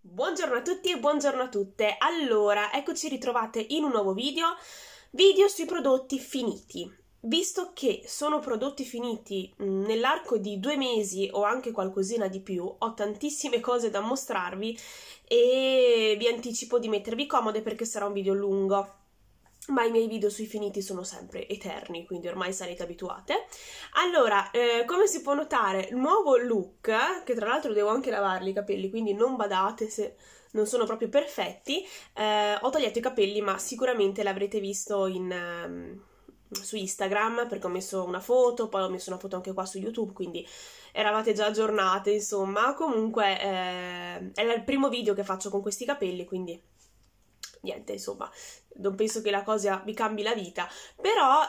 Buongiorno a tutti e buongiorno a tutte. Allora, eccoci ritrovate in un nuovo video, video sui prodotti finiti. Visto che sono prodotti finiti mm, nell'arco di due mesi o anche qualcosina di più, ho tantissime cose da mostrarvi e vi anticipo di mettervi comode perché sarà un video lungo ma i miei video sui finiti sono sempre eterni, quindi ormai sarete abituate. Allora, eh, come si può notare, il nuovo look, che tra l'altro devo anche lavarli i capelli, quindi non badate se non sono proprio perfetti, eh, ho tagliato i capelli, ma sicuramente l'avrete visto in, um, su Instagram, perché ho messo una foto, poi ho messo una foto anche qua su YouTube, quindi eravate già aggiornate, insomma. Comunque, eh, è il primo video che faccio con questi capelli, quindi niente, insomma, non penso che la cosa mi cambi la vita, però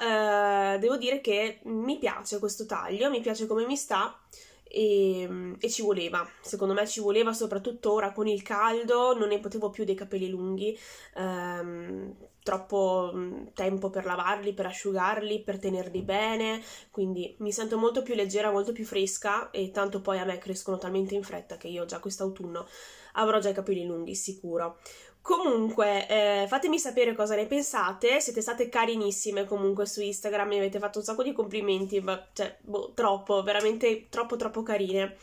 eh, devo dire che mi piace questo taglio, mi piace come mi sta e, ehm, e, ci voleva, secondo me ci voleva soprattutto ora con il caldo, non ne potevo più dei capelli lunghi, ehm, troppo mm, tempo per lavarli, per asciugarli, per tenerli bene, quindi mi sento molto più leggera, molto più fresca e tanto poi a me crescono talmente in fretta che io già quest'autunno avrò già i capelli lunghi sicuro. Comunque, eh, fatemi sapere cosa ne pensate. Siete state carinissime comunque su Instagram, mi avete fatto un sacco di complimenti, ma cioè, boh, troppo, veramente troppo, troppo carine.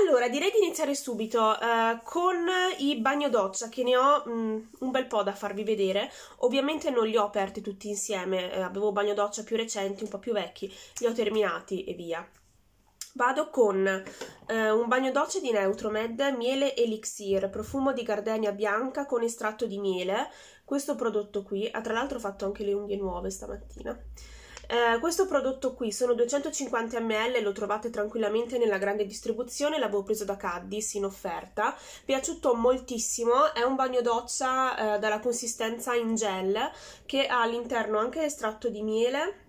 Allora, direi di iniziare subito eh, con i bagno doccia, che ne ho mh, mm, un bel po' da farvi vedere. Ovviamente non li ho aperti tutti insieme, eh, avevo bagno doccia più recenti, un po' più vecchi, li ho terminati e via. Vado con eh, un bagno doccia di Neutromed, miele elixir, profumo di gardenia bianca con estratto di miele. Questo prodotto qui, ha ah, tra l'altro fatto anche le unghie nuove stamattina. Eh, questo prodotto qui sono 250 ml, lo trovate tranquillamente nella grande distribuzione, l'avevo preso da Caddis in offerta, piaciuto moltissimo, è un bagno doccia eh, dalla consistenza in gel che ha all'interno anche estratto di miele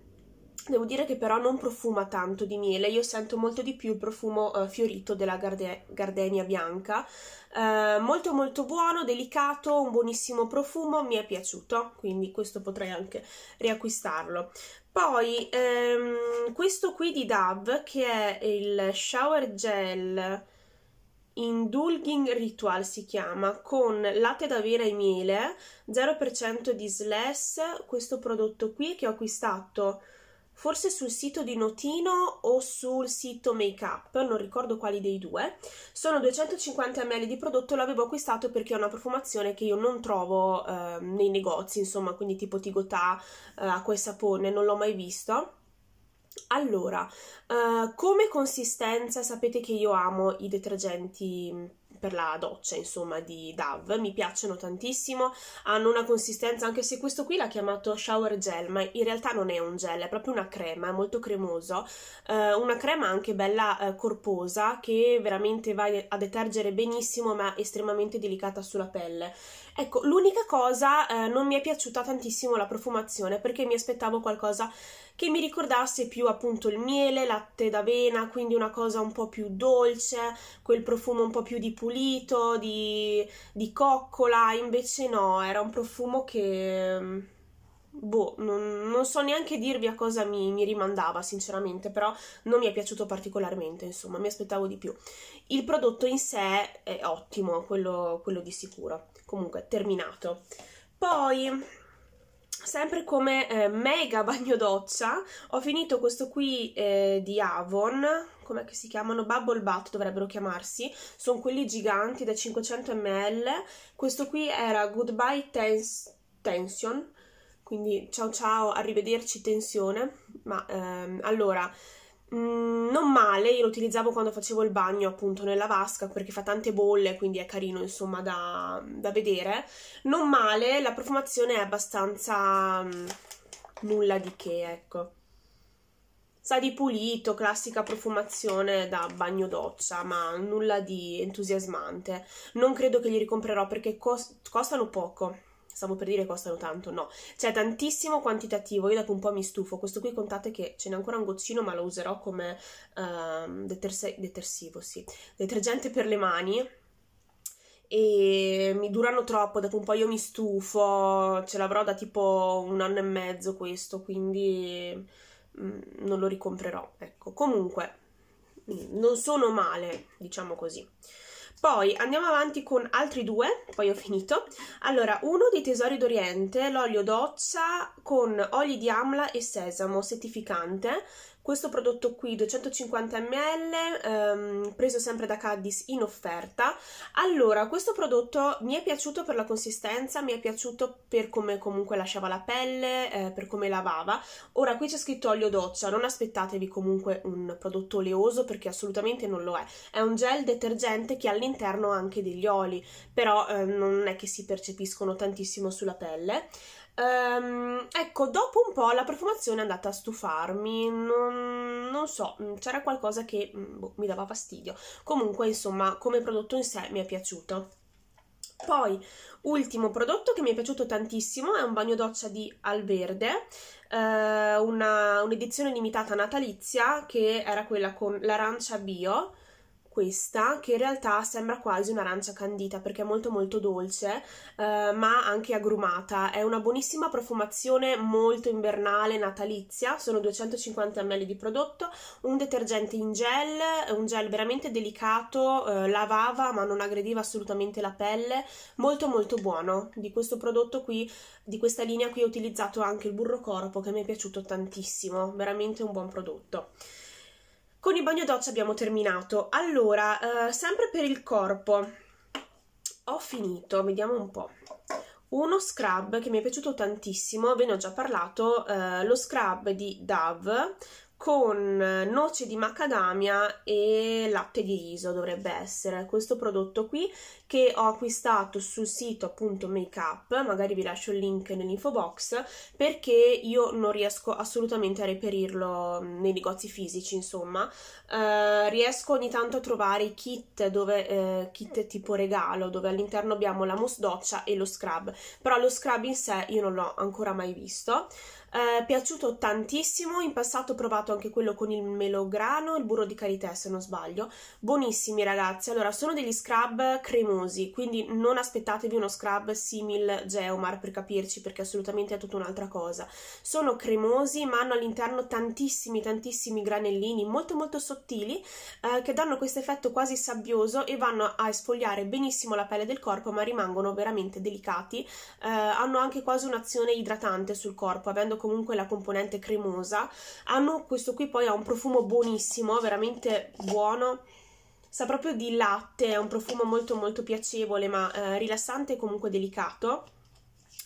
Devo dire che però non profuma tanto di miele, io sento molto di più il profumo uh, fiorito della garde- gardenia bianca. Uh, molto molto buono, delicato, un buonissimo profumo, mi è piaciuto, quindi questo potrei anche riacquistarlo. Poi ehm, questo qui di Dove che è il shower gel Indulging Ritual si chiama, con latte d'avena e miele, 0% di SLES, questo prodotto qui che ho acquistato forse sul sito di Notino o sul sito Make Up, non ricordo quali dei due. Sono 250 ml di prodotto, l'avevo acquistato perché è una profumazione che io non trovo eh, nei negozi, insomma, quindi tipo Tigotà, eh, acqua e sapone, non l'ho mai visto. Allora, eh, come consistenza sapete che io amo i detergenti per la doccia, insomma, di Dove. Mi piacciono tantissimo, hanno una consistenza, anche se questo qui l'ha chiamato shower gel, ma in realtà non è un gel, è proprio una crema, è molto cremoso, eh, una crema anche bella eh, corposa che veramente va a detergere benissimo, ma estremamente delicata sulla pelle. Ecco, l'unica cosa eh, non mi è piaciuta tantissimo la profumazione perché mi aspettavo qualcosa che mi ricordasse più appunto il miele, latte d'avena, quindi una cosa un po' più dolce, quel profumo un po' più di pulito, di, di coccola, invece no, era un profumo che... Mm, boh, non, non so neanche dirvi a cosa mi, mi rimandava, sinceramente, però non mi è piaciuto particolarmente, insomma, mi aspettavo di più. Il prodotto in sé è ottimo, quello, quello di sicuro comunque terminato. Poi, sempre come eh, mega bagno doccia, ho finito questo qui eh, di Avon, come si chiamano? Bubble Bath dovrebbero chiamarsi, sono quelli giganti da 500 ml, questo qui era Goodbye Tens Tension, quindi ciao ciao, arrivederci tensione, ma ehm, allora Mm, non male, io lo utilizzavo quando facevo il bagno appunto nella vasca perché fa tante bolle, quindi è carino insomma da, da vedere. Non male, la profumazione è abbastanza mm, nulla di che, ecco. Sa di pulito, classica profumazione da bagno doccia, ma nulla di entusiasmante. Non credo che li ricomprerò perché costano poco stavo per dire costano tanto, no, c'è cioè, tantissimo quantitativo, io dopo un po' mi stufo, questo qui contate che ce n'è ancora un goccino ma lo userò come uh, deterse- detersivo, sì, detergente per le mani e mi durano troppo, dopo un po' io mi stufo, ce l'avrò da tipo un anno e mezzo questo, quindi mm, non lo ricomprerò, ecco, comunque mm, non sono male, diciamo così. Poi andiamo avanti con altri due, poi ho finito. Allora, uno di Tesori d'Oriente, l'olio doccia con oli di amla e sesamo settificante, questo prodotto qui, 250 ml, ehm, preso sempre da Caddis in offerta. Allora, questo prodotto mi è piaciuto per la consistenza, mi è piaciuto per come comunque lasciava la pelle, eh, per come lavava. Ora, qui c'è scritto olio doccia, non aspettatevi comunque un prodotto oleoso perché assolutamente non lo è. È un gel detergente che all'interno ha anche degli oli, però eh, non è che si percepiscono tantissimo sulla pelle. Um, ecco, dopo un po' la profumazione è andata a stufarmi, non, non so, mm, c'era qualcosa che mm, boh, mi dava fastidio. Comunque, insomma, come prodotto in sé mi è piaciuto. Poi, ultimo prodotto che mi è piaciuto tantissimo è un bagno doccia di Alverde, eh, una, un'edizione limitata natalizia che era quella con l'arancia bio questa che in realtà sembra quasi un'arancia candita perché è molto molto dolce eh, ma anche agrumata è una buonissima profumazione molto invernale natalizia sono 250 ml di prodotto un detergente in gel un gel veramente delicato eh, lavava ma non aggrediva assolutamente la pelle molto molto buono di questo prodotto qui di questa linea qui ho utilizzato anche il burro corpo che mi è piaciuto tantissimo veramente un buon prodotto con il bagno doccia abbiamo terminato. Allora, eh, sempre per il corpo, ho finito, vediamo un po'. Uno scrub che mi è piaciuto tantissimo, ve ne ho già parlato, eh, lo scrub di Dove, con eh, noci di macadamia e latte di riso dovrebbe essere questo prodotto qui che ho acquistato sul sito appunto make up magari vi lascio il link nell'info box perché io non riesco assolutamente a reperirlo nei negozi fisici insomma eh, riesco ogni tanto a trovare i kit dove eh, kit tipo regalo dove all'interno abbiamo la mousse doccia e lo scrub però lo scrub in sé io non l'ho ancora mai visto eh, piaciuto tantissimo, in passato ho provato anche quello con il melograno, il burro di karité se non sbaglio, buonissimi ragazzi, allora sono degli scrub cremosi, quindi non aspettatevi uno scrub simil Geomar per capirci perché assolutamente è tutta un'altra cosa, sono cremosi ma hanno all'interno tantissimi tantissimi granellini molto molto sottili eh, che danno questo effetto quasi sabbioso e vanno a esfoliare benissimo la pelle del corpo ma rimangono veramente delicati, eh, hanno anche quasi un'azione idratante sul corpo avendo comunque la componente cremosa. Hanno questo qui poi ha un profumo buonissimo, veramente buono. Sa proprio di latte, è un profumo molto molto piacevole ma eh, rilassante e comunque delicato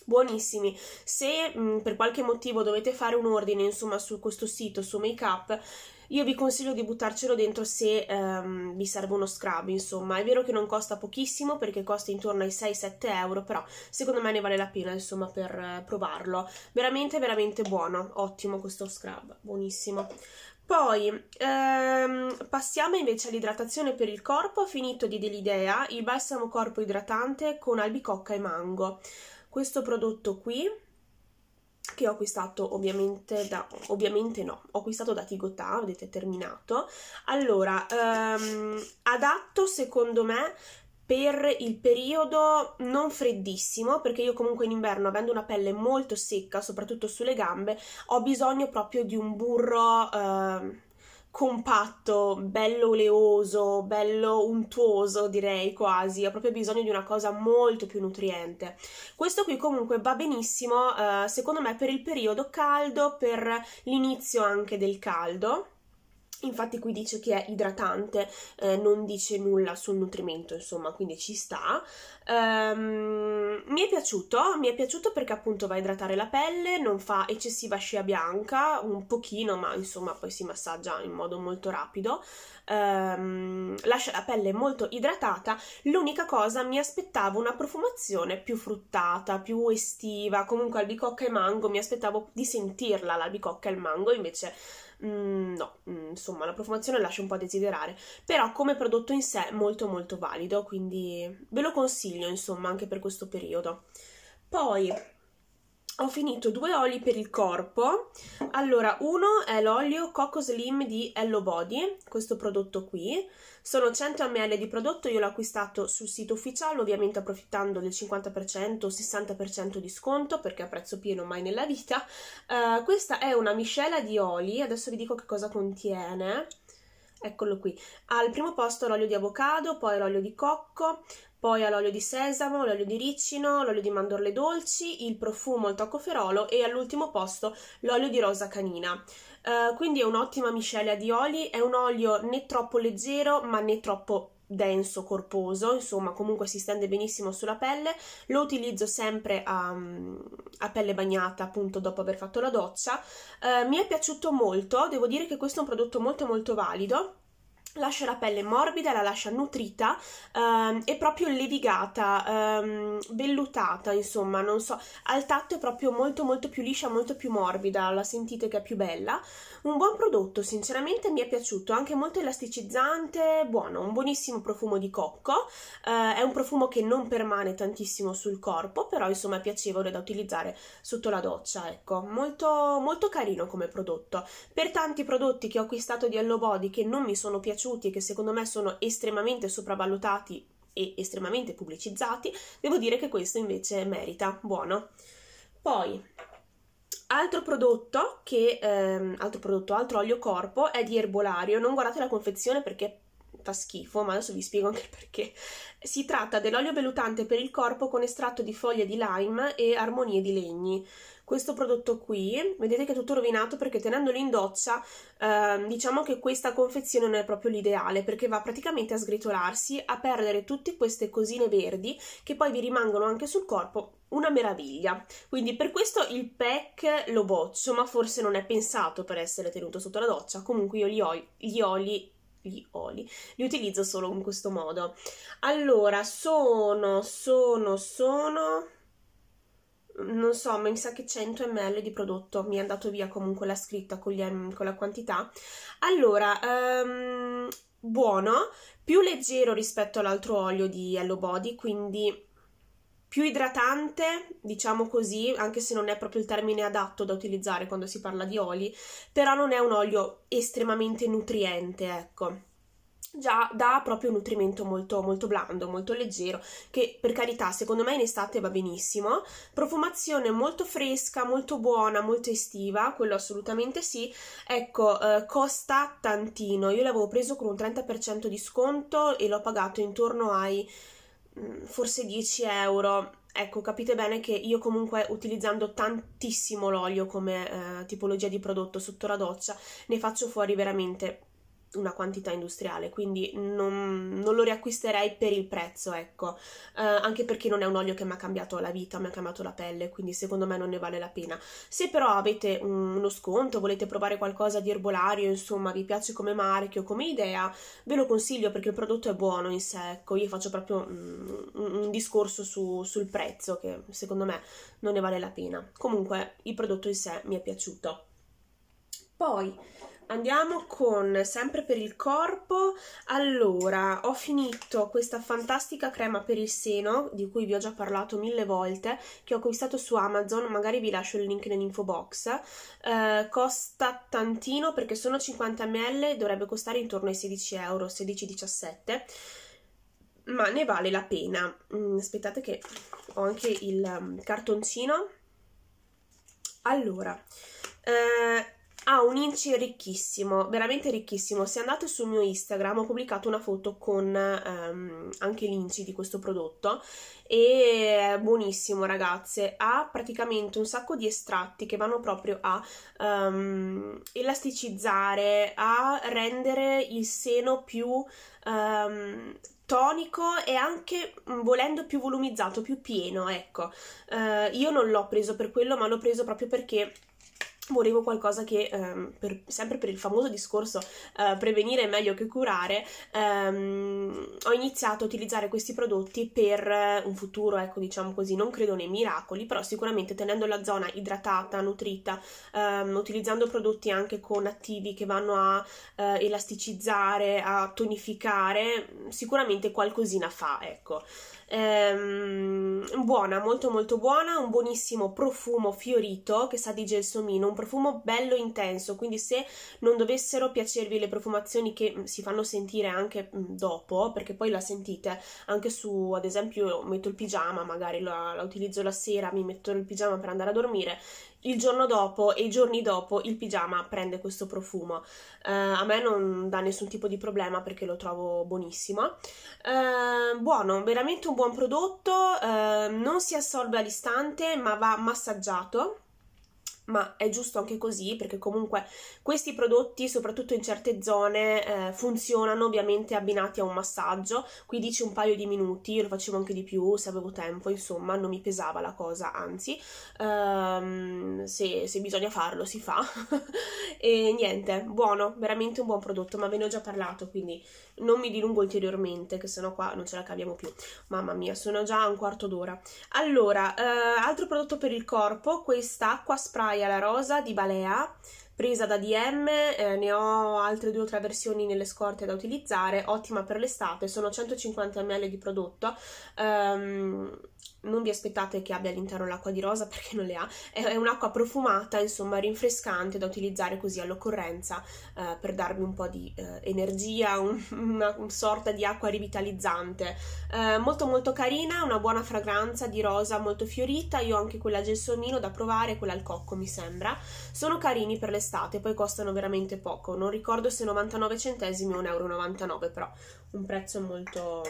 buonissimi. Se mh, mm, per qualche motivo dovete fare un ordine, insomma, su questo sito, su make up io vi consiglio di buttarcelo dentro se um, vi serve uno scrub, insomma. È vero che non costa pochissimo perché costa intorno ai 6-7 euro, però secondo me ne vale la pena, insomma, per uh, provarlo. Veramente, veramente buono, ottimo questo scrub, buonissimo. Poi ehm, passiamo invece all'idratazione per il corpo, ho finito di Delidea, il balsamo corpo idratante con albicocca e mango questo prodotto qui che ho acquistato ovviamente da ovviamente no, ho acquistato da Tigotà, vedete terminato. Allora, ehm, adatto secondo me per il periodo non freddissimo, perché io comunque in inverno, avendo una pelle molto secca, soprattutto sulle gambe, ho bisogno proprio di un burro eh, compatto, bello oleoso, bello untuoso direi quasi, ho proprio bisogno di una cosa molto più nutriente. Questo qui comunque va benissimo eh, secondo me per il periodo caldo, per l'inizio anche del caldo Infatti qui dice che è idratante, eh, non dice nulla sul nutrimento, insomma, quindi ci sta. Um, mi è piaciuto, mi è piaciuto perché appunto va a idratare la pelle, non fa eccessiva scia bianca, un pochino, ma insomma poi si massaggia in modo molto rapido. Um, lascia la pelle molto idratata, l'unica cosa mi aspettavo una profumazione più fruttata, più estiva, comunque albicocca e mango, mi aspettavo di sentirla l'albicocca e il mango, invece mm, no, mm, insomma la profumazione lascia un po' a desiderare, però come prodotto in sé molto molto valido, quindi ve lo consiglio insomma anche per questo periodo. Poi ho finito due oli per il corpo. Allora, uno è l'olio Coco Slim di Hello Body, questo prodotto qui. Sono 100 ml di prodotto, io l'ho acquistato sul sito ufficiale, ovviamente approfittando del 50% o 60% di sconto, perché a prezzo pieno mai nella vita. Uh, questa è una miscela di oli, adesso vi dico che cosa contiene. Eccolo qui. Al primo posto l'olio di avocado, poi l'olio di cocco, poi all'olio di sesamo, l'olio di ricino, l'olio di mandorle dolci, il profumo, il tocco ferolo e all'ultimo posto l'olio di rosa canina. Uh, quindi è un'ottima miscela di oli, è un olio né troppo leggero ma né troppo denso, corposo, insomma comunque si stende benissimo sulla pelle, lo utilizzo sempre a, a pelle bagnata appunto dopo aver fatto la doccia, uh, mi è piaciuto molto, devo dire che questo è un prodotto molto molto valido, lascia la pelle morbida, la lascia nutrita ehm, e proprio levigata, ehm, vellutata, insomma, non so, al tatto è proprio molto molto più liscia, molto più morbida, la sentite che è più bella. Un buon prodotto, sinceramente mi è piaciuto, anche molto elasticizzante, buono, un buonissimo profumo di cocco, eh, è un profumo che non permane tantissimo sul corpo, però insomma è piacevole da utilizzare sotto la doccia, ecco, molto, molto carino come prodotto. Per tanti prodotti che ho acquistato di Hello Body che non mi sono piaciuti e che secondo me sono estremamente sopravvalutati e estremamente pubblicizzati, devo dire che questo invece merita, buono. Poi Altro prodotto, che, ehm, altro prodotto, altro olio corpo è di Erbolario. Non guardate la confezione perché fa schifo, ma adesso vi spiego anche perché. Si tratta dell'olio velutante per il corpo con estratto di foglie di lime e armonie di legni questo prodotto qui, vedete che è tutto rovinato perché tenendolo in doccia eh, diciamo che questa confezione non è proprio l'ideale perché va praticamente a sgritolarsi, a perdere tutte queste cosine verdi che poi vi rimangono anche sul corpo una meraviglia. Quindi per questo il pack lo boccio, ma forse non è pensato per essere tenuto sotto la doccia. Comunque io gli, oli, gli oli gli oli, li utilizzo solo in questo modo. Allora, sono, sono, sono non so, mi sa che 100 ml di prodotto, mi è andato via comunque la scritta con, gli, con la quantità. Allora, um, buono, più leggero rispetto all'altro olio di Hello Body, quindi più idratante, diciamo così, anche se non è proprio il termine adatto da utilizzare quando si parla di oli, però non è un olio estremamente nutriente, ecco già dà proprio un nutrimento molto, molto blando, molto leggero, che per carità secondo me in estate va benissimo. Profumazione molto fresca, molto buona, molto estiva, quello assolutamente sì. Ecco, eh, costa tantino, io l'avevo preso con un 30% di sconto e l'ho pagato intorno ai mm, forse 10 euro. Ecco, capite bene che io comunque utilizzando tantissimo l'olio come eh, tipologia di prodotto sotto la doccia ne faccio fuori veramente una quantità industriale, quindi non, non, lo riacquisterei per il prezzo, ecco, eh, anche perché non è un olio che mi ha cambiato la vita, mi ha cambiato la pelle, quindi secondo me non ne vale la pena. Se però avete un, uno sconto, volete provare qualcosa di erbolario, insomma, vi piace come marchio, come idea, ve lo consiglio perché il prodotto è buono in sé, ecco, io faccio proprio mm, un, un discorso su, sul prezzo che secondo me non ne vale la pena. Comunque il prodotto in sé mi è piaciuto. Poi Andiamo con, sempre per il corpo, allora ho finito questa fantastica crema per il seno di cui vi ho già parlato mille volte che ho acquistato su Amazon, magari vi lascio il link nell'info box, eh, costa tantino perché sono 50 ml e dovrebbe costare intorno ai 16 euro, 16-17, ma ne vale la pena. Mm, aspettate che ho anche il um, cartoncino. Allora... Eh, ha ah, un inci ricchissimo, veramente ricchissimo. Se andate sul mio Instagram ho pubblicato una foto con um, anche l'inci di questo prodotto e è buonissimo ragazze, ha praticamente un sacco di estratti che vanno proprio a um, elasticizzare, a rendere il seno più um, tonico e anche mm, volendo più volumizzato, più pieno, ecco. Uh, io non l'ho preso per quello ma l'ho preso proprio perché volevo qualcosa che, ehm, per, sempre per il famoso discorso eh, prevenire è meglio che curare, ehm, ho iniziato a utilizzare questi prodotti per eh, un futuro, ecco diciamo così, non credo nei miracoli, però sicuramente tenendo la zona idratata, nutrita, ehm, utilizzando prodotti anche con attivi che vanno a eh, elasticizzare, a tonificare, sicuramente qualcosina fa, ecco ehm, buona, molto molto buona, un buonissimo profumo fiorito che sa di gelsomino, un profumo bello intenso, quindi se non dovessero piacervi le profumazioni che mm, si fanno sentire anche mm, dopo, perché poi la sentite anche su, ad esempio, metto il pigiama, magari la, la utilizzo la sera, mi metto il pigiama per andare a dormire, il giorno dopo e i giorni dopo il pigiama prende questo profumo. Eh, a me non dà nessun tipo di problema perché lo trovo buonissimo. Eh, buono, veramente un buon prodotto, eh, non si assorbe all'istante ma va massaggiato ma è giusto anche così perché comunque questi prodotti, soprattutto in certe zone, eh, funzionano ovviamente abbinati a un massaggio. Qui dice un paio di minuti, io lo facevo anche di più se avevo tempo, insomma, non mi pesava la cosa, anzi, um, se, se, bisogna farlo si fa. e niente, buono, veramente un buon prodotto, ma ve ne ho già parlato, quindi non mi dilungo ulteriormente, che sennò qua non ce la caviamo più. Mamma mia, sono già a un quarto d'ora. Allora, eh, altro prodotto per il corpo, questa acqua spray alla rosa di Balea, presa da DM, eh, ne ho altre due o tre versioni nelle scorte da utilizzare, ottima per l'estate, sono 150 ml di prodotto. Ehm, non vi aspettate che abbia all'interno l'acqua di rosa perché non le ha, è, un'acqua profumata, insomma rinfrescante da utilizzare così all'occorrenza eh, per darvi un po' di eh, energia, un, una, una, sorta di acqua rivitalizzante. Eh, molto molto carina, una buona fragranza di rosa molto fiorita, io ho anche quella gelsomino da provare, quella al cocco mi sembra. Sono carini per l'estate, poi costano veramente poco, non ricordo se 99 centesimi o 1,99 euro però, un prezzo molto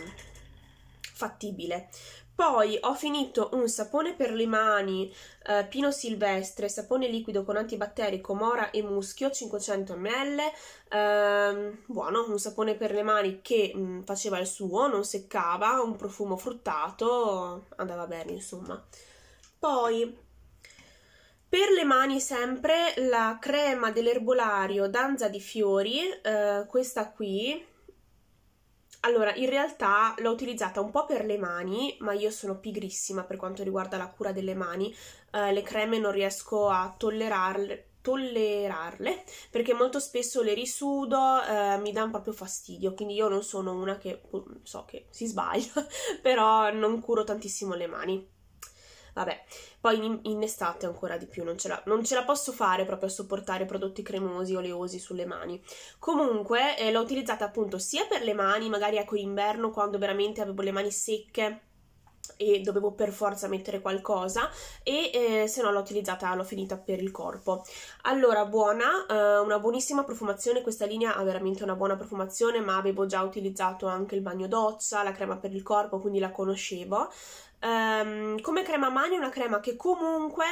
fattibile. Poi ho finito un sapone per le mani eh, pino silvestre, sapone liquido con antibatterico, mora e muschio 500 ml. Eh, buono, un sapone per le mani che mh, mm, faceva il suo, non seccava, un profumo fruttato, andava bene insomma. Poi per le mani sempre la crema dell'erbolario Danza di Fiori, eh, questa qui, allora, in realtà l'ho utilizzata un po' per le mani, ma io sono pigrissima per quanto riguarda la cura delle mani. Eh, le creme non riesco a tollerarle, tollerarle perché molto spesso le risudo, eh, mi danno proprio fastidio, quindi io non sono una che boh, so che si sbaglia, però non curo tantissimo le mani. Vabbè, poi in, in estate ancora di più, non ce, la, non ce, la, posso fare proprio a sopportare prodotti cremosi, oleosi sulle mani. Comunque eh, l'ho utilizzata appunto sia per le mani, magari ecco inverno quando veramente avevo le mani secche e dovevo per forza mettere qualcosa e eh, se no l'ho utilizzata, l'ho finita per il corpo. Allora, buona, eh, una buonissima profumazione, questa linea ha veramente una buona profumazione, ma avevo già utilizzato anche il bagno doccia, la crema per il corpo, quindi la conoscevo um, come crema mani è una crema che comunque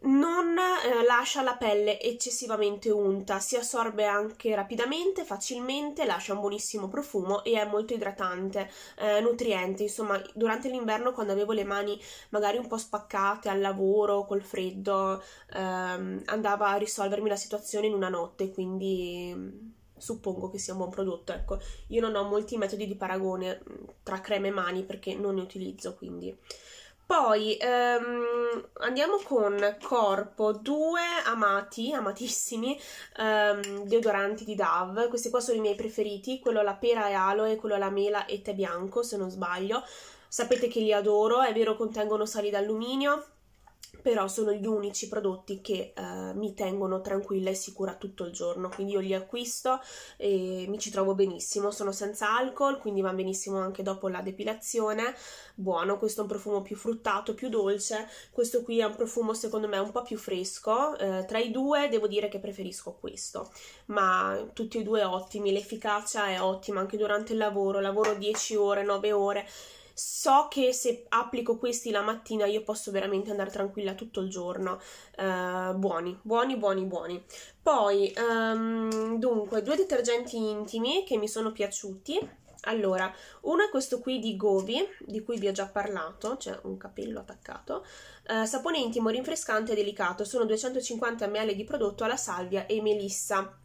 non eh, lascia la pelle eccessivamente unta, si assorbe anche rapidamente, facilmente, lascia un buonissimo profumo e è molto idratante, eh, nutriente. Insomma, durante l'inverno quando avevo le mani magari un po' spaccate al lavoro, col freddo, ehm, andava a risolvermi la situazione in una notte, quindi suppongo che sia un buon prodotto. Ecco, io non ho molti metodi di paragone mm, tra creme e mani perché non ne utilizzo, quindi. Poi ehm, andiamo con Corpo, due amati, amatissimi ehm, deodoranti di Dove, questi qua sono i miei preferiti, quello alla pera e aloe, quello alla mela e tè bianco se non sbaglio, sapete che li adoro, è vero contengono sali d'alluminio, però sono gli unici prodotti che uh, mi tengono tranquilla e sicura tutto il giorno, quindi io li acquisto e mi ci trovo benissimo, sono senza alcol, quindi va benissimo anche dopo la depilazione, buono, questo è un profumo più fruttato, più dolce, questo qui è un profumo secondo me un po' più fresco, uh, tra i due devo dire che preferisco questo, ma tutti e due ottimi, l'efficacia è ottima anche durante il lavoro, lavoro 10 ore, 9 ore, so che se applico questi la mattina io posso veramente andare tranquilla tutto il giorno. Uh, buoni, buoni, buoni, buoni. Poi, um, dunque, due detergenti intimi che mi sono piaciuti. Allora, uno è questo qui di Gobi, di cui vi ho già parlato, c'è cioè un capello attaccato. Eh, sapone intimo, rinfrescante e delicato, sono 250 ml di prodotto alla salvia e melissa.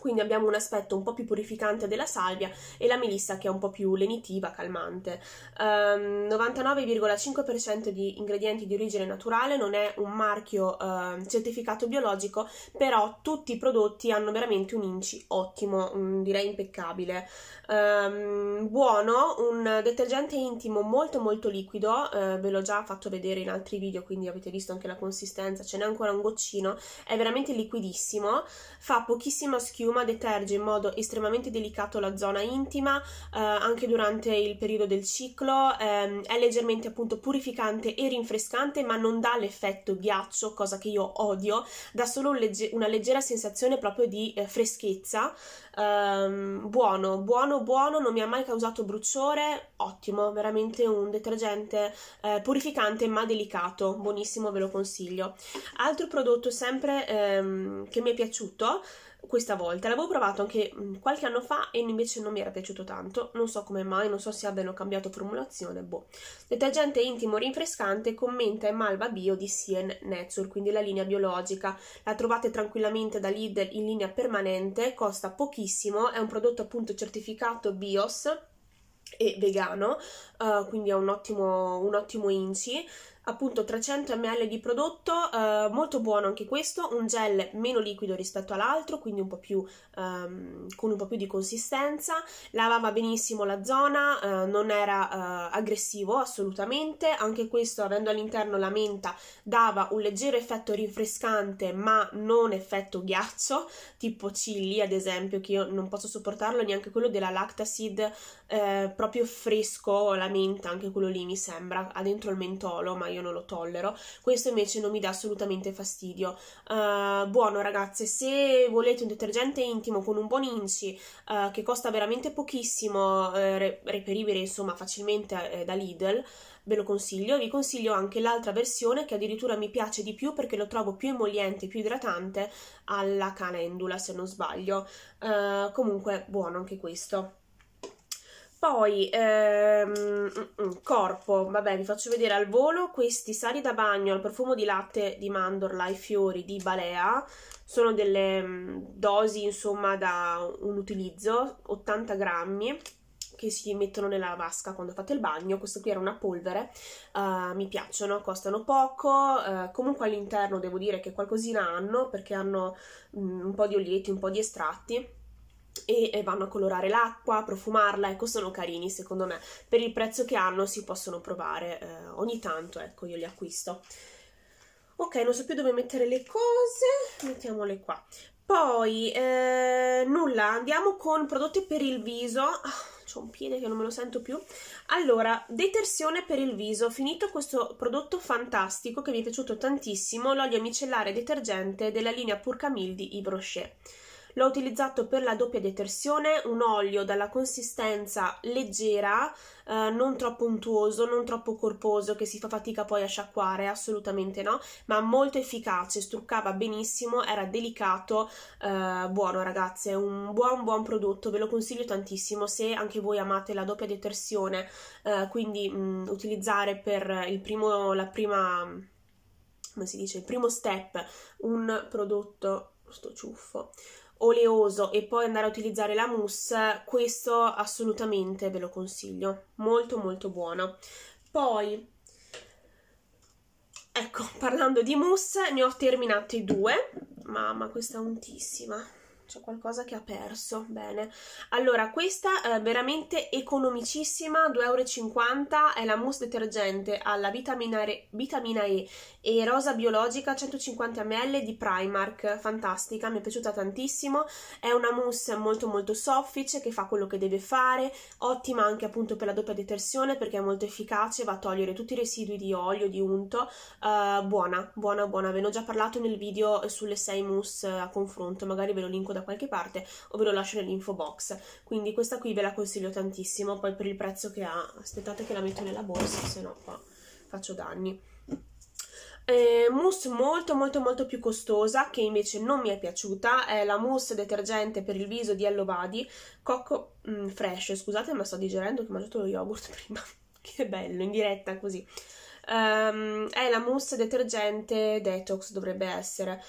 Quindi abbiamo un aspetto un po' più purificante della salvia e la melissa che è un po' più lenitiva, calmante. Um, ehm, 99,5% di ingredienti di origine naturale, non è un marchio uh, certificato biologico, però tutti i prodotti hanno veramente un inci ottimo, um, direi impeccabile. Um, buono, un detergente intimo molto molto liquido, uh, ve l'ho già fatto vedere in altri video, quindi avete visto anche la consistenza, ce n'è ancora un goccino, è veramente liquidissimo, fa pochissima schiuma schiuma deterge in modo estremamente delicato la zona intima eh, anche durante il periodo del ciclo, ehm, è leggermente appunto purificante e rinfrescante ma non dà l'effetto ghiaccio, cosa che io odio, dà solo un legge- una leggera sensazione proprio di eh, freschezza, ehm, buono, buono, buono, non mi ha mai causato bruciore, ottimo, veramente un detergente eh, purificante ma delicato, buonissimo, ve lo consiglio. Altro prodotto sempre ehm, che mi è piaciuto questa volta. L'avevo provato anche qualche anno fa e invece non mi era piaciuto tanto. Non so come mai, non so se abbiano cambiato formulazione. Boh. Detergente intimo rinfrescante commenta e malva bio di Sien Nature, quindi la linea biologica. La trovate tranquillamente da Lidl in linea permanente, costa pochissimo, è un prodotto appunto certificato BIOS e vegano, uh, quindi ha un ottimo, un ottimo inci appunto 300 ml di prodotto, eh, molto buono anche questo, un gel meno liquido rispetto all'altro, quindi un po' più ehm, con un po' più di consistenza, lavava benissimo la zona, eh, non era eh, aggressivo assolutamente, anche questo avendo all'interno la menta dava un leggero effetto rinfrescante, ma non effetto ghiaccio, tipo chili ad esempio, che io non posso sopportarlo neanche quello della Lactacid eh, proprio fresco, la menta, anche quello lì mi sembra, ha dentro il mentolo, ma io non lo tollero. Questo invece non mi dà assolutamente fastidio. Uh, buono ragazze, se volete un detergente intimo con un buon inci uh, che costa veramente pochissimo, uh, reperibile insomma facilmente da Lidl, ve lo consiglio. Vi consiglio anche l'altra versione che addirittura mi piace di più perché lo trovo più emoliente, più idratante alla calendula se non sbaglio. comunque buono anche questo. Poi, ehm, mm, mm, corpo, vabbè, vi faccio vedere al volo questi sali da bagno al profumo di latte di mandorla e fiori di balea. Sono delle mm, dosi, insomma, da un utilizzo, 80 grammi che si mettono nella vasca quando fate il bagno, questo qui era una polvere, uh, mi piacciono, costano poco, uh, comunque all'interno devo dire che qualcosina hanno perché hanno mh, un po' di olietti, un po' di estratti, e, e vanno a colorare l'acqua, a profumarla, ecco sono carini secondo me, per il prezzo che hanno si possono provare eh, ogni tanto, ecco io li acquisto. Ok, non so più dove mettere le cose, mettiamole qua. Poi, eh, nulla, andiamo con prodotti per il viso. Ah, Ho un piede che non me lo sento più. Allora, detersione per il viso. finito questo prodotto fantastico che mi è piaciuto tantissimo, l'olio micellare detergente della linea Purcamildi Yves Rocher. L'ho utilizzato per la doppia detersione, un olio dalla consistenza leggera, eh, non troppo untuoso, non troppo corposo, che si fa fatica poi a sciacquare, assolutamente no, ma molto efficace, struccava benissimo, era delicato, eh, buono ragazze, è un buon buon prodotto, ve lo consiglio tantissimo se anche voi amate la doppia detersione, eh, quindi mh, utilizzare per il primo, la prima come si dice, il primo step, un prodotto, sto ciuffo, oleoso e poi andare a utilizzare la mousse, questo assolutamente ve lo consiglio, molto molto buono. Poi, ecco, parlando di mousse, ne ho terminate due, mamma questa è untissima, c'è qualcosa che ha perso, bene. Allora, questa è eh, veramente economicissima, 2,50 euro, è la mousse detergente alla vitamina, Re, vitamina E e rosa biologica 150 ml di Primark, fantastica, mi è piaciuta tantissimo, è una mousse molto molto soffice che fa quello che deve fare, ottima anche appunto per la doppia detersione perché è molto efficace, va a togliere tutti i residui di olio, di unto, uh, buona, buona, buona, ve ne ho già parlato nel video eh, sulle 6 mousse a confronto, magari ve lo linko da da qualche parte o ve lo lascio nell'info box. Quindi questa qui ve la consiglio tantissimo, poi per il prezzo che ha, aspettate che la metto nella borsa, se no qua faccio danni. Eh, mousse molto molto molto più costosa che invece non mi è piaciuta è la mousse detergente per il viso di Hello Body Cocco mh, mm, Fresh scusate ma sto digerendo che ho mangiato lo yogurt prima che bello in diretta così um, è la mousse detergente detox dovrebbe essere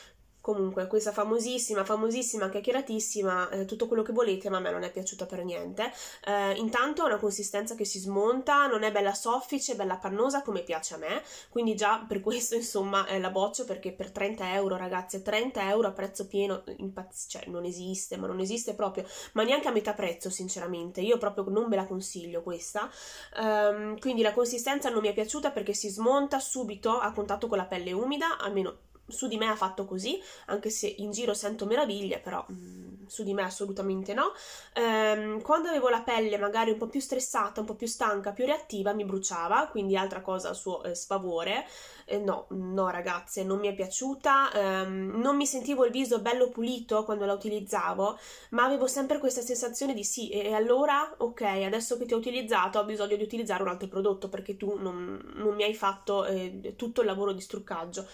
Comunque, questa famosissima, famosissima, chiacchieratissima, eh, tutto quello che volete, ma a me non è piaciuta per niente. Eh, intanto ha una consistenza che si smonta, non è bella soffice, bella pannosa come piace a me, quindi già per questo insomma eh, la boccio perché per 30 euro ragazze, 30 euro a prezzo pieno, impazz- cioè non esiste, ma non esiste proprio, ma neanche a metà prezzo sinceramente, io proprio non ve la consiglio questa. Ehm, quindi la consistenza non mi è piaciuta perché si smonta subito a contatto con la pelle umida, almeno su di me ha fatto così, anche se in giro sento meraviglie, però mh, mm, su di me assolutamente no. Ehm, quando avevo la pelle magari un po' più stressata, un po' più stanca, più reattiva, mi bruciava, quindi altra cosa a suo eh, sfavore. Eh, no, no ragazze, non mi è piaciuta, ehm, non mi sentivo il viso bello pulito quando la utilizzavo, ma avevo sempre questa sensazione di sì, e, e allora ok, adesso che ti ho utilizzato ho bisogno di utilizzare un altro prodotto perché tu non, non mi hai fatto eh, tutto il lavoro di struccaggio.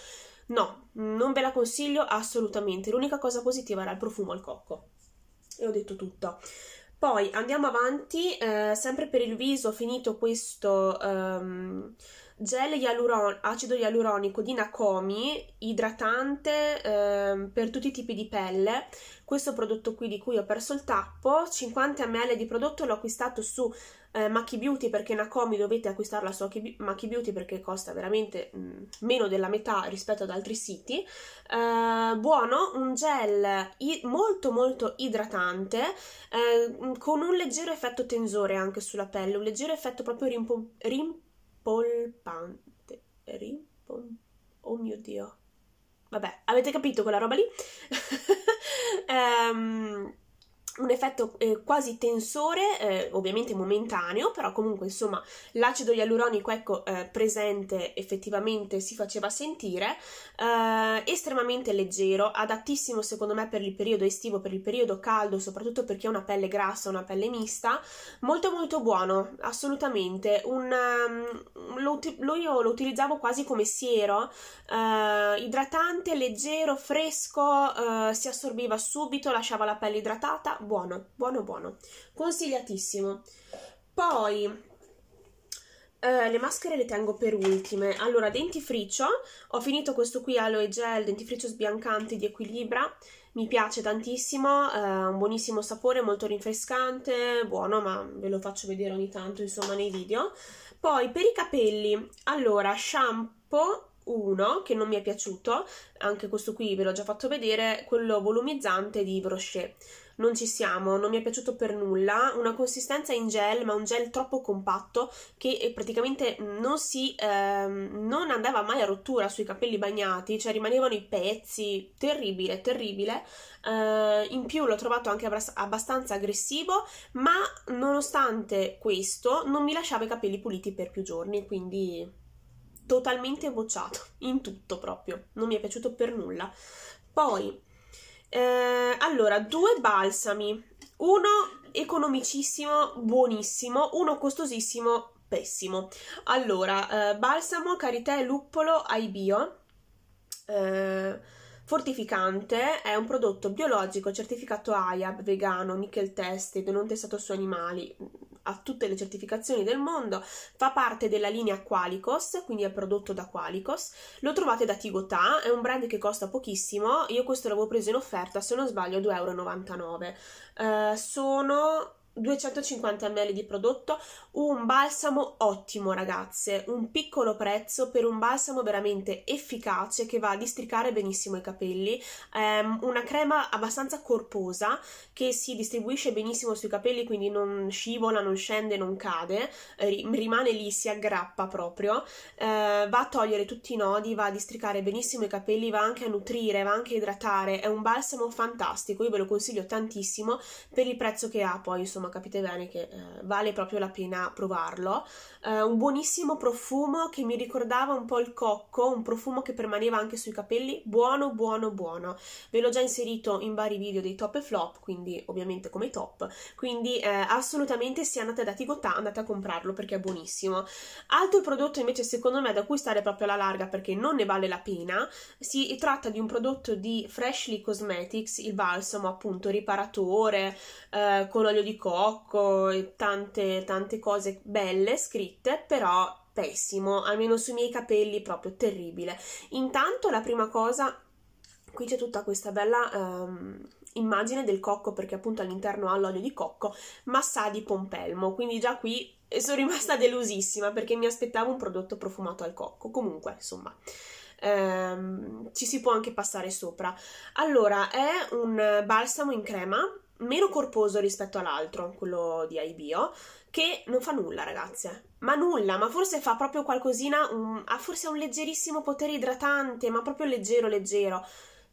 No, non ve la consiglio assolutamente. L'unica cosa positiva era il profumo al cocco. E ho detto tutto. Poi andiamo avanti, eh, sempre per il viso ho finito questo um, gel ialuron- acido ialuronico di Nakomi, idratante eh, per tutti i tipi di pelle. Questo prodotto qui di cui ho perso il tappo, 50 ml di prodotto l'ho acquistato su eh, Maki Beauty perché Nakomi dovete acquistare la sua Maki Beauty perché costa veramente mh, meno della metà rispetto ad altri siti. Eh, buono, un gel molto molto idratante eh, con un leggero effetto tensore anche sulla pelle, un leggero effetto proprio rimpo rimpolpante. Rimpom- oh mio dio. Vabbè, avete capito quella roba lì? ehm... um, un effetto eh, quasi tensore, eh, ovviamente momentaneo, però comunque insomma l'acido ialuronico ecco, eh, presente effettivamente si faceva sentire, eh, estremamente leggero, adattissimo secondo me per il periodo estivo, per il periodo caldo, soprattutto per chi ha una pelle grassa, una pelle mista, molto molto buono, assolutamente, un, um, lo, io lo utilizzavo quasi come siero, eh, idratante, leggero, fresco, eh, si assorbiva subito, lasciava la pelle idratata, buono, buono, buono. Consigliatissimo. Poi... Eh, le maschere le tengo per ultime. Allora, dentifricio. Ho finito questo qui aloe gel, dentifricio sbiancante di Equilibra. Mi piace tantissimo, ha eh, un buonissimo sapore, molto rinfrescante, buono, ma ve lo faccio vedere ogni tanto, insomma, nei video. Poi, per i capelli, allora, shampoo uno che non mi è piaciuto, anche questo qui ve l'ho già fatto vedere, quello volumizzante di Brochet non ci siamo, non mi è piaciuto per nulla, una consistenza in gel, ma un gel troppo compatto che eh, praticamente non si ehm, non andava mai a rottura sui capelli bagnati, cioè rimanevano i pezzi, terribile, terribile. Eh, in più l'ho trovato anche abbastanza aggressivo, ma nonostante questo non mi lasciava i capelli puliti per più giorni, quindi totalmente bocciato in tutto proprio, non mi è piaciuto per nulla. Poi eh, allora, due balsami. Uno economicissimo, buonissimo, uno costosissimo, pessimo. Allora, eh, balsamo Carité luppolo aibio. Eh, fortificante è un prodotto biologico certificato AIAB, vegano, nickel tested, non testato su animali ha tutte le certificazioni del mondo, fa parte della linea Qualicos, quindi è prodotto da Qualicos. Lo trovate da Tigotà, è un brand che costa pochissimo, io questo l'avevo preso in offerta, se non sbaglio 2,99 euro. Eh, sono 250 ml di prodotto, un balsamo ottimo ragazze, un piccolo prezzo per un balsamo veramente efficace che va a districare benissimo i capelli, um, una crema abbastanza corposa che si distribuisce benissimo sui capelli quindi non scivola, non scende, non cade, rimane lì, si aggrappa proprio, uh, va a togliere tutti i nodi, va a districare benissimo i capelli, va anche a nutrire, va anche a idratare, è un balsamo fantastico, io ve lo consiglio tantissimo per il prezzo che ha poi insomma insomma capite bene che eh, vale proprio la pena provarlo. Eh, un buonissimo profumo che mi ricordava un po' il cocco, un profumo che permaneva anche sui capelli, buono, buono, buono. Ve l'ho già inserito in vari video dei top e flop, quindi ovviamente come top, quindi eh, assolutamente se andate da Tigotà andate a comprarlo perché è buonissimo. Altro prodotto invece secondo me da cui stare proprio alla larga perché non ne vale la pena, si tratta di un prodotto di Freshly Cosmetics, il balsamo appunto riparatore eh, con olio di coco gioco e tante, tante cose belle scritte, però pessimo, almeno sui miei capelli proprio terribile. Intanto la prima cosa, qui c'è tutta questa bella... Um, immagine del cocco perché appunto all'interno ha l'olio di cocco ma sa di pompelmo quindi già qui sono rimasta delusissima perché mi aspettavo un prodotto profumato al cocco comunque insomma ehm, ci si può anche passare sopra allora è un balsamo in crema meno corposo rispetto all'altro, quello di iBio, che non fa nulla, ragazze. Ma nulla, ma forse fa proprio qualcosina, un, ha forse un leggerissimo potere idratante, ma proprio leggero, leggero.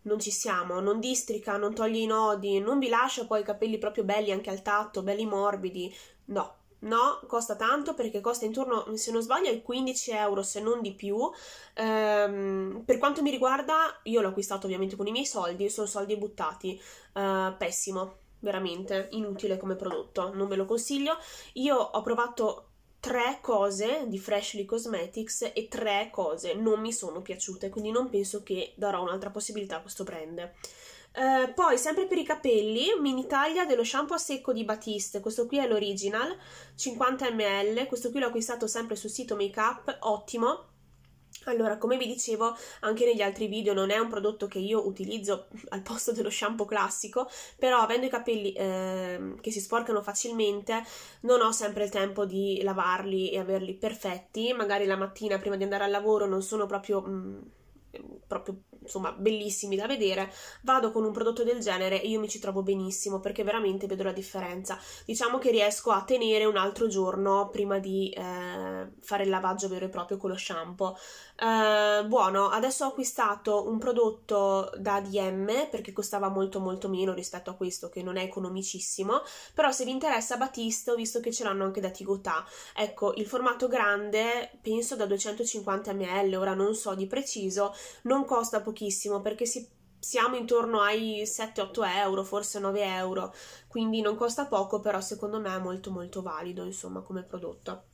Non ci siamo, non districa, non toglie i nodi, non vi lascia poi i capelli proprio belli anche al tatto, belli morbidi. No, No, costa tanto perché costa intorno, se non sbaglio, ai 15 euro, se non di più. Ehm, per quanto mi riguarda, io l'ho acquistato ovviamente con i miei soldi, sono soldi buttati. Ehm, pessimo, veramente inutile come prodotto, non ve lo consiglio. Io ho provato tre cose di Freshly Cosmetics e tre cose non mi sono piaciute, quindi non penso che darò un'altra possibilità a questo brand. Uh, poi, sempre per i capelli, mini taglia dello shampoo a secco di Batiste. Questo qui è l'original, 50 ml. Questo qui l'ho acquistato sempre sul sito Makeup, ottimo. Allora, come vi dicevo anche negli altri video, non è un prodotto che io utilizzo al posto dello shampoo classico, però avendo i capelli eh, che si sporcano facilmente, non ho sempre il tempo di lavarli e averli perfetti. Magari la mattina prima di andare al lavoro non sono proprio, mh, mm, proprio insomma bellissimi da vedere, vado con un prodotto del genere e io mi ci trovo benissimo perché veramente vedo la differenza. Diciamo che riesco a tenere un altro giorno prima di eh, fare il lavaggio vero e proprio con lo shampoo. Eh, buono, adesso ho acquistato un prodotto da DM perché costava molto molto meno rispetto a questo che non è economicissimo, però se vi interessa Batiste ho visto che ce l'hanno anche da Tigotà. Ecco, il formato grande penso da 250 ml, ora non so di preciso, non costa pochissimo pochissimo perché si, siamo intorno ai 7-8 euro, forse 9 euro, quindi non costa poco, però secondo me è molto molto valido insomma come prodotto.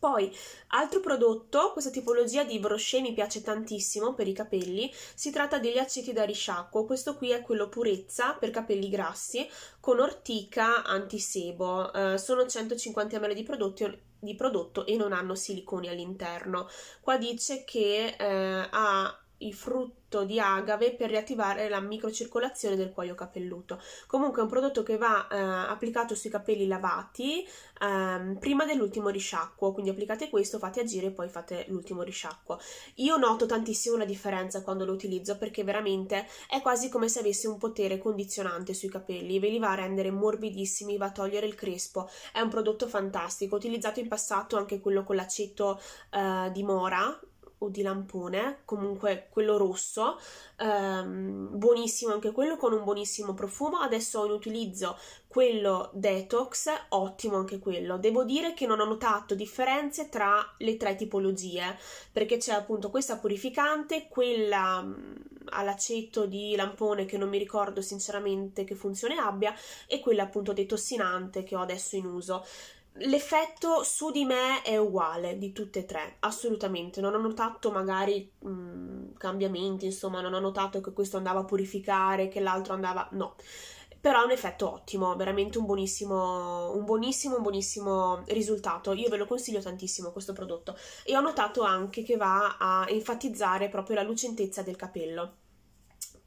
Poi, altro prodotto, questa tipologia di brochet mi piace tantissimo per i capelli, si tratta degli aceti da risciacquo, questo qui è quello purezza per capelli grassi con ortica antisebo, eh, sono 150 ml di prodotti di prodotto e non hanno siliconi all'interno. Qua dice che eh, ha il frutto di agave per riattivare la microcircolazione del cuoio capelluto. Comunque è un prodotto che va eh, applicato sui capelli lavati ehm, prima dell'ultimo risciacquo, quindi applicate questo, fate agire e poi fate l'ultimo risciacquo. Io noto tantissimo la differenza quando lo utilizzo perché veramente è quasi come se avesse un potere condizionante sui capelli, ve li va a rendere morbidissimi, va a togliere il crespo, è un prodotto fantastico, ho utilizzato in passato anche quello con l'aceto eh, di mora, o di lampone, comunque quello rosso, ehm, buonissimo anche quello con un buonissimo profumo. Adesso ho in utilizzo quello detox, ottimo anche quello. Devo dire che non ho notato differenze tra le tre tipologie, perché c'è appunto questa purificante, quella mm, all'aceto di lampone che non mi ricordo sinceramente che funzione abbia e quella appunto detossinante che ho adesso in uso l'effetto su di me è uguale di tutte e tre, assolutamente. Non ho notato magari mh, mm, cambiamenti, insomma, non ho notato che questo andava a purificare, che l'altro andava. No. Però è un effetto ottimo, veramente un buonissimo, un buonissimo, un buonissimo risultato. Io ve lo consiglio tantissimo questo prodotto. E ho notato anche che va a enfatizzare proprio la lucentezza del capello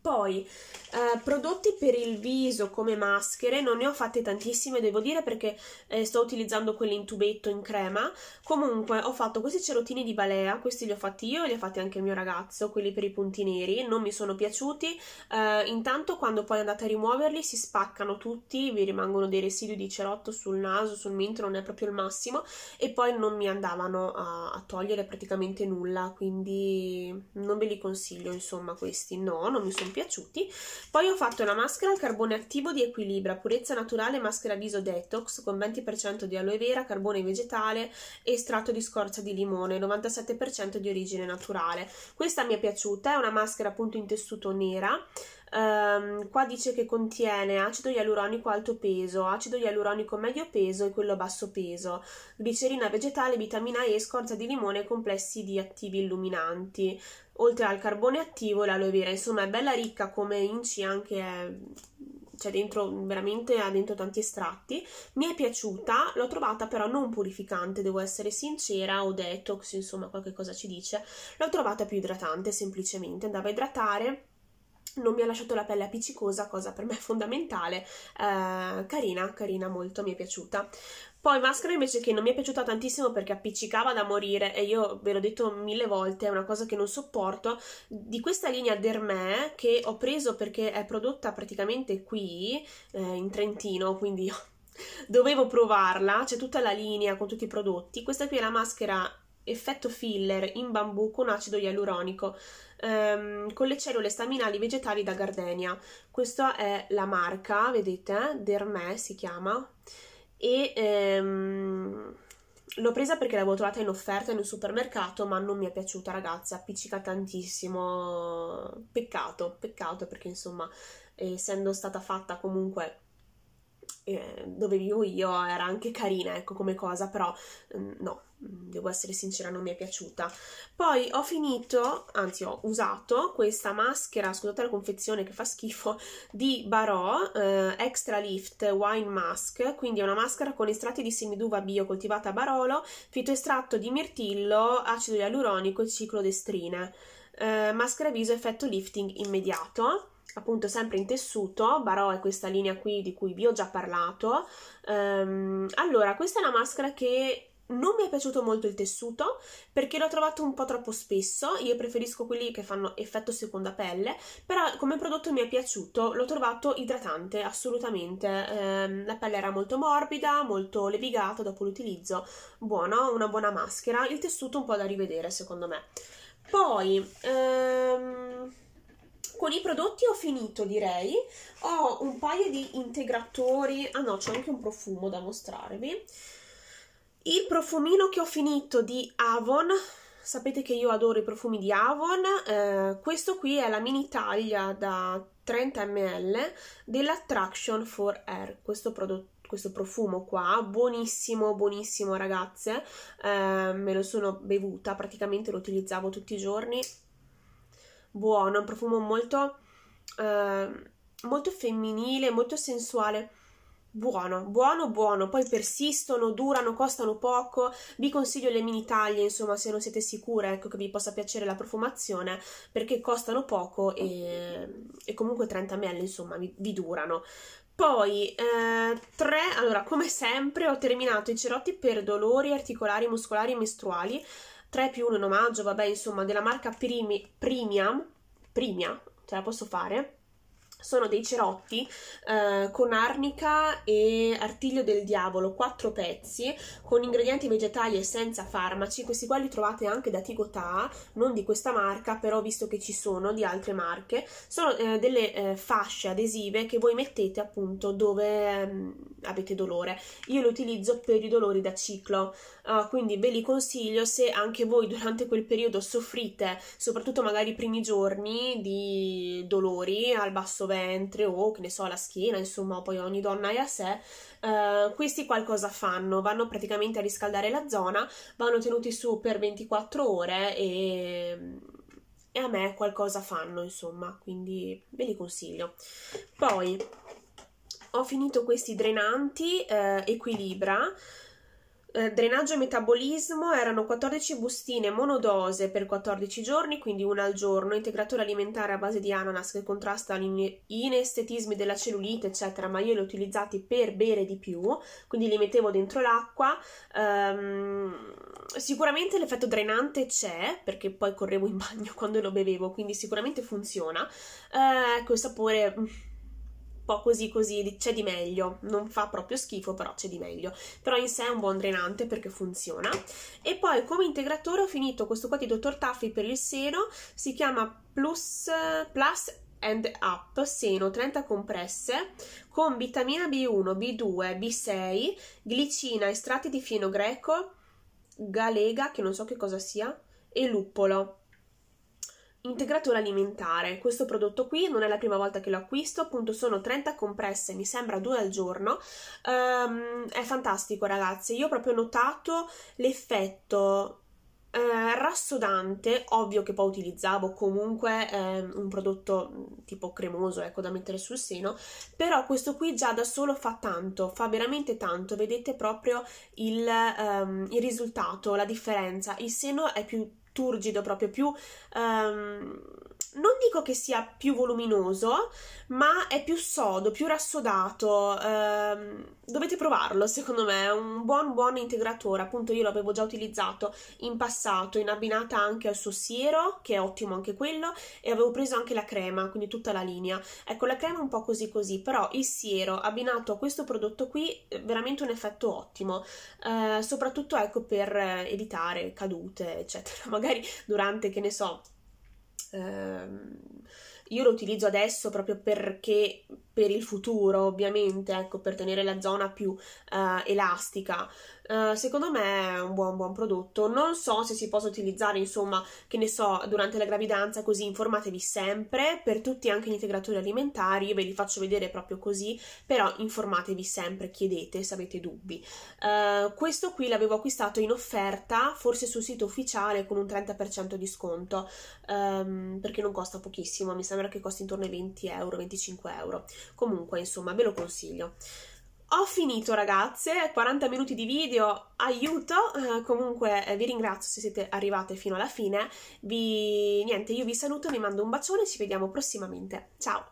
poi, eh, prodotti per il viso come maschere, non ne ho fatte tantissime, devo dire, perché eh, sto utilizzando quelli in tubetto, in crema. Comunque, ho fatto questi cerottini di balea, questi li ho fatti io e li ha fatti anche il mio ragazzo, quelli per i punti neri, non mi sono piaciuti. Eh, intanto, quando poi andate a rimuoverli, si spaccano tutti, vi rimangono dei residui di cerotto sul naso, sul mento, non è proprio il massimo. E poi non mi andavano a, a togliere praticamente nulla, quindi non ve li consiglio, insomma, questi. No, non mi sono piaciuti. Poi ho fatto una maschera al carbone attivo di Equilibra, purezza naturale maschera viso detox con 20% di aloe vera, carbone vegetale, e estratto di scorza di limone, 97% di origine naturale. Questa mi è piaciuta, è una maschera appunto in tessuto nera. Um, qua dice che contiene acido ialuronico alto peso, acido ialuronico medio peso e quello basso peso, glicerina vegetale, vitamina E, scorza di limone e complessi di attivi illuminanti oltre al carbone attivo e l'aloe vera, insomma è bella ricca come inci anche è, cioè dentro veramente ha dentro tanti estratti. Mi è piaciuta, l'ho trovata però non purificante, devo essere sincera, o detox, insomma, qualche cosa ci dice. L'ho trovata più idratante, semplicemente andava a idratare. Non mi ha lasciato la pelle appiccicosa, cosa per me fondamentale. Eh, carina, carina molto, mi è piaciuta. Poi maschera invece che non mi è piaciuta tantissimo perché appiccicava da morire e io ve l'ho detto mille volte, è una cosa che non sopporto, di questa linea Dermè che ho preso perché è prodotta praticamente qui eh, in Trentino, quindi dovevo provarla, c'è tutta la linea con tutti i prodotti. Questa qui è la maschera effetto filler in bambù con acido ialuronico ehm, con le cellule staminali vegetali da gardenia. Questa è la marca, vedete, eh, Dermè si chiama e ehm, l'ho presa perché l'avevo trovata in offerta in un supermercato, ma non mi è piaciuta, ragazzi, appiccica tantissimo. Peccato, peccato perché insomma, essendo stata fatta comunque eh, dove vivo io, era anche carina, ecco come cosa, però mm, no, Mm, devo essere sincera, non mi è piaciuta. Poi ho finito, anzi ho usato questa maschera, scusate la confezione che fa schifo, di Barò eh, Extra Lift Wine Mask, quindi è una maschera con estratti di semiduva bio coltivata a Barolo, fitoestratto di mirtillo, acido ialuronico e ciclodestrine. Eh, maschera viso effetto lifting immediato appunto sempre in tessuto, Barò è questa linea qui di cui vi ho già parlato. Um, allora, questa è una maschera che non mi è piaciuto molto il tessuto perché l'ho trovato un po' troppo spesso, io preferisco quelli che fanno effetto seconda pelle, però come prodotto mi è piaciuto, l'ho trovato idratante assolutamente, eh, la pelle era molto morbida, molto levigata dopo l'utilizzo, buono, una buona maschera, il tessuto un po' da rivedere secondo me. Poi... Ehm con i prodotti ho finito direi ho un paio di integratori ah no c'è anche un profumo da mostrarvi il profumino che ho finito di Avon, sapete che io adoro i profumi di Avon, eh, questo qui è la mini taglia da 30 ml dell'Attraction for Air, questo prodotto questo profumo qua, buonissimo, buonissimo ragazze, eh, me lo sono bevuta, praticamente lo utilizzavo tutti i giorni, buono, un profumo molto, eh, molto femminile, molto sensuale, buono, buono, buono. Poi persistono, durano, costano poco. Vi consiglio le mini taglie, insomma, se non siete sicure ecco, che vi possa piacere la profumazione, perché costano poco e, e comunque 30 ml, insomma, vi, vi durano. Poi, eh, tre, allora, come sempre ho terminato i cerotti per dolori articolari, muscolari e mestruali. 3 più 1 in omaggio, vabbè, insomma, della marca Primi, Premium, Primia, ce la posso fare sono dei cerotti eh, con arnica e artiglio del diavolo, quattro pezzi, con ingredienti vegetali e senza farmaci. Questi qua li trovate anche da Tigotà, non di questa marca, però visto che ci sono di altre marche. Sono eh, delle eh, fasce adesive che voi mettete appunto dove mh, mm, avete dolore. Io le utilizzo per i dolori da ciclo, uh, quindi ve li consiglio se anche voi durante quel periodo soffrite, soprattutto magari i primi giorni, di dolori al basso verso ventre o che ne so la schiena, insomma poi ogni donna è a sé, eh, questi qualcosa fanno, vanno praticamente a riscaldare la zona, vanno tenuti su per 24 ore e e a me qualcosa fanno, insomma, quindi ve li consiglio. Poi ho finito questi drenanti eh, Equilibra. Eh, drenaggio e metabolismo erano 14 bustine monodose per 14 giorni, quindi una al giorno, integratore alimentare a base di ananas che contrasta gli inestetismi della cellulite, eccetera, ma io li ho utilizzati per bere di più, quindi li mettevo dentro l'acqua. Um, sicuramente l'effetto drenante c'è, perché poi correvo in bagno quando lo bevevo, quindi sicuramente funziona. Uh, ecco, il sapore mm, po' così così, c'è di meglio, non fa proprio schifo, però c'è di meglio. Però in sé è un buon drenante perché funziona. E poi come integratore ho finito questo qua di Dr. Taffy per il seno, si chiama Plus, Plus and Up Seno 30 compresse con vitamina B1, B2, B6, glicina, estratti di fieno greco, galega, che non so che cosa sia, e luppolo Integratore alimentare, questo prodotto qui non è la prima volta che lo acquisto, appunto sono 30 compresse, mi sembra due al giorno, um, è fantastico ragazzi, io ho proprio notato l'effetto eh, rassodante, ovvio che poi utilizzavo comunque eh, un prodotto mm, tipo cremoso, ecco, da mettere sul seno, però questo qui già da solo fa tanto, fa veramente tanto, vedete proprio il, ehm, il risultato, la differenza, il seno è più turgido, proprio più... Um, non dico che sia più voluminoso, ma è più sodo, più rassodato. Ehm, dovete provarlo, secondo me, è un buon buon integratore. Appunto, io l'avevo già utilizzato in passato, in abbinata anche al suo siero, che è ottimo anche quello, e avevo preso anche la crema, quindi tutta la linea. Ecco, la crema è un po' così così, però il siero abbinato a questo prodotto qui veramente un effetto ottimo, ehm, soprattutto ecco per evitare cadute, eccetera. Magari durante, che ne so, ehm, io lo utilizzo adesso proprio perché per il futuro, ovviamente, ecco, per tenere la zona più uh, elastica. Uh, secondo me è un buon, buon prodotto. Non so se si possa utilizzare, insomma, che ne so, durante la gravidanza, così informatevi sempre. Per tutti anche gli integratori alimentari, io ve li faccio vedere proprio così, però informatevi sempre, chiedete se avete dubbi. Uh, questo qui l'avevo acquistato in offerta, forse sul sito ufficiale con un 30% di sconto, um, perché non costa pochissimo, mi sembra che costi intorno ai 20 euro, 25 euro. Comunque, insomma, ve lo consiglio. Ho finito ragazze, 40 minuti di video, aiuto, eh, comunque eh, vi ringrazio se siete arrivate fino alla fine, vi... niente, io vi saluto, vi mando un bacione, ci vediamo prossimamente, ciao!